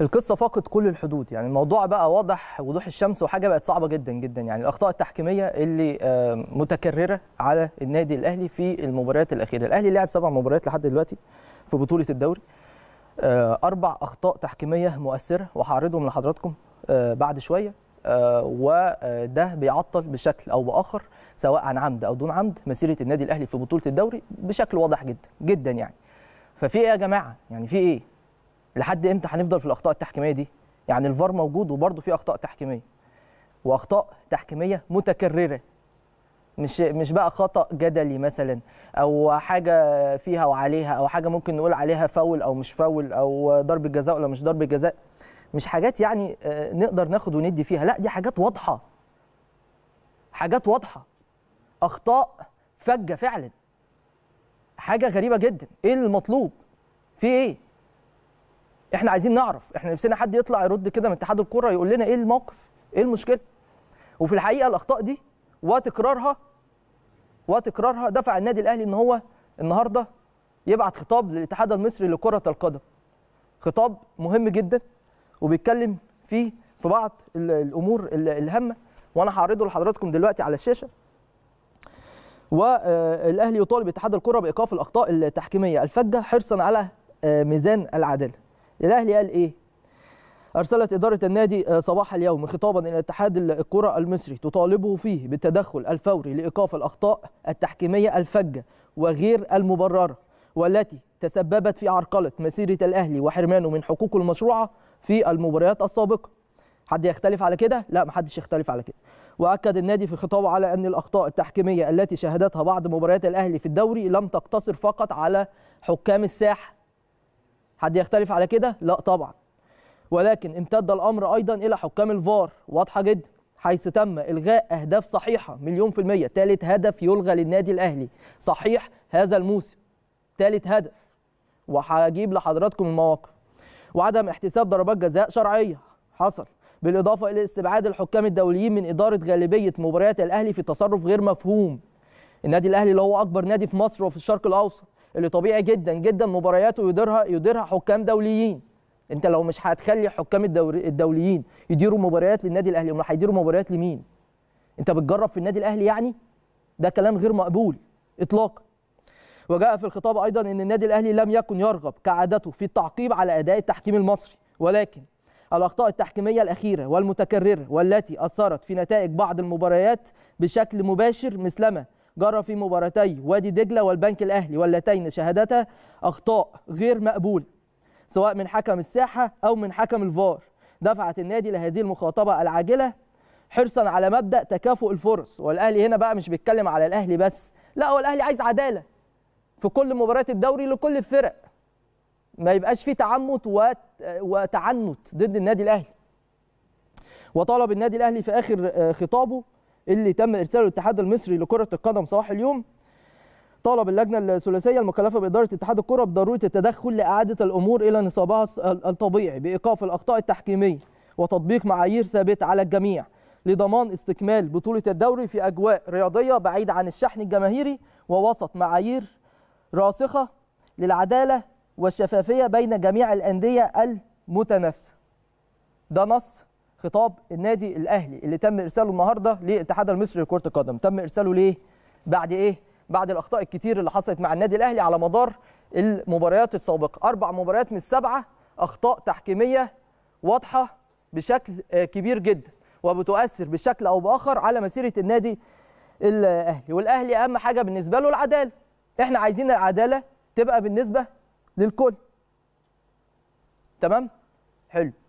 القصه فاقت كل الحدود يعني الموضوع بقى واضح وضوح الشمس وحاجه بقت صعبه جدا جدا يعني الاخطاء التحكيميه اللي آه، متكرره على النادي الاهلي في المباريات الاخيره الاهلي لعب سبع مباريات لحد دلوقتي في بطوله الدوري آه، اربع اخطاء تحكيميه مؤثره وهعرضهم لحضراتكم آه، بعد شويه وده بيعطل بشكل او باخر سواء عن عمد او دون عمد مسيره النادي الاهلي في بطوله الدوري بشكل واضح جدا جدا يعني ففي ايه يا جماعه يعني في ايه لحد امتى هنفضل في الاخطاء التحكيميه دي يعني الفار موجود وبرضه في اخطاء تحكيميه واخطاء تحكيميه متكرره مش مش بقى خطا جدلي مثلا او حاجه فيها وعليها او حاجه ممكن نقول عليها فاول او مش فاول او ضربه جزاء ولا مش ضربه جزاء مش حاجات يعني آه، نقدر ناخد وندي فيها لا دي حاجات واضحه حاجات واضحه اخطاء فجه فعلا حاجه غريبه جدا ايه المطلوب في ايه احنا عايزين نعرف احنا نفسنا حد يطلع يرد كده من اتحاد الكره يقول لنا ايه الموقف ايه المشكله وفي الحقيقه الاخطاء دي وتكرارها وتكرارها دفع النادي الاهلي ان هو النهارده يبعت خطاب للاتحاد المصري لكره القدم خطاب مهم جدا وبيتكلم فيه في بعض الامور الهامه وانا هعرضه لحضراتكم دلوقتي على الشاشه والاهلي يطالب اتحاد الكره بايقاف الاخطاء التحكيميه الفجه حرصا على آه، ميزان العداله الاهلي قال ايه أرسلت إدارة النادي آه، صباح اليوم خطابا إلى اتحاد الكرة المصري تطالبه فيه بالتدخل الفوري لإيقاف الأخطاء التحكيمية الفجة وغير المبررة والتي تسببت في عرقلة مسيرة الأهلي وحرمانه من حقوقه المشروعة في المباريات السابقة حد يختلف على كده؟ لا محدش يختلف على كده وأكد النادي في خطابه على أن الأخطاء التحكيمية التي شهدتها بعض مباريات الأهلي في الدوري لم تقتصر فقط على حكام الساحة حد يختلف على كده؟ لا طبعا. ولكن امتد الامر ايضا الى حكام الفار واضحه جدا حيث تم الغاء اهداف صحيحه مليون في الميه، ثالث هدف يلغى للنادي الاهلي صحيح هذا الموسم. ثالث هدف وهجيب لحضراتكم المواقف. وعدم احتساب ضربات جزاء شرعيه حصل بالاضافه الى استبعاد الحكام الدوليين من اداره غالبيه مباريات الاهلي في تصرف غير مفهوم. النادي الاهلي اللي هو اكبر نادي في مصر وفي الشرق الاوسط اللي طبيعي جدا جدا مبارياته يديرها يديرها حكام دوليين انت لو مش هتخلي حكام الدوري الدوليين يديروا مباريات للنادي الاهلي امال هيديروا مباريات لمين انت بتجرب في النادي الاهلي يعني ده كلام غير مقبول اطلاقا وجاء في الخطاب ايضا ان النادي الاهلي لم يكن يرغب كعادته في التعقيب على اداء التحكيم المصري ولكن الاخطاء التحكيميه الاخيره والمتكرره والتي اثرت في نتائج بعض المباريات بشكل مباشر مثلما جرى في مباراتي وادي دجله والبنك الاهلي واللتين شهدتا اخطاء غير مقبوله سواء من حكم الساحه او من حكم الفار دفعت النادي لهذه المخاطبه العاجله حرصا على مبدا تكافؤ الفرص والاهلي هنا بقى مش بيتكلم على الاهلي بس لا هو الاهلي عايز عداله في كل مباريات الدوري لكل الفرق ما يبقاش في تعمت وتعنت ضد النادي الاهلي وطلب النادي الاهلي في اخر آه، خطابه اللي تم ارساله الاتحاد المصري لكره القدم صباح اليوم طالب اللجنه الثلاثيه المكلفه باداره اتحاد الكره بضروره التدخل لاعاده الامور الى نصابها الطبيعي بايقاف الاخطاء التحكيميه وتطبيق معايير ثابته على الجميع لضمان استكمال بطوله الدوري في اجواء رياضيه بعيده عن الشحن الجماهيري ووسط معايير راسخه للعداله والشفافيه بين جميع الانديه المتنافسه. ده نص خطاب النادي الاهلي اللي تم ارساله النهارده للاتحاد المصري لكره القدم تم ارساله ليه بعد ايه بعد الاخطاء الكتير اللي حصلت مع النادي الاهلي على مدار المباريات السابقه اربع مباريات من السبعه اخطاء تحكيميه واضحه بشكل آه، كبير جدا وبتؤثر بشكل او باخر على مسيره النادي الاهلي والاهلي اهم حاجه بالنسبه له العداله احنا عايزين العداله تبقى بالنسبه للكل تمام حلو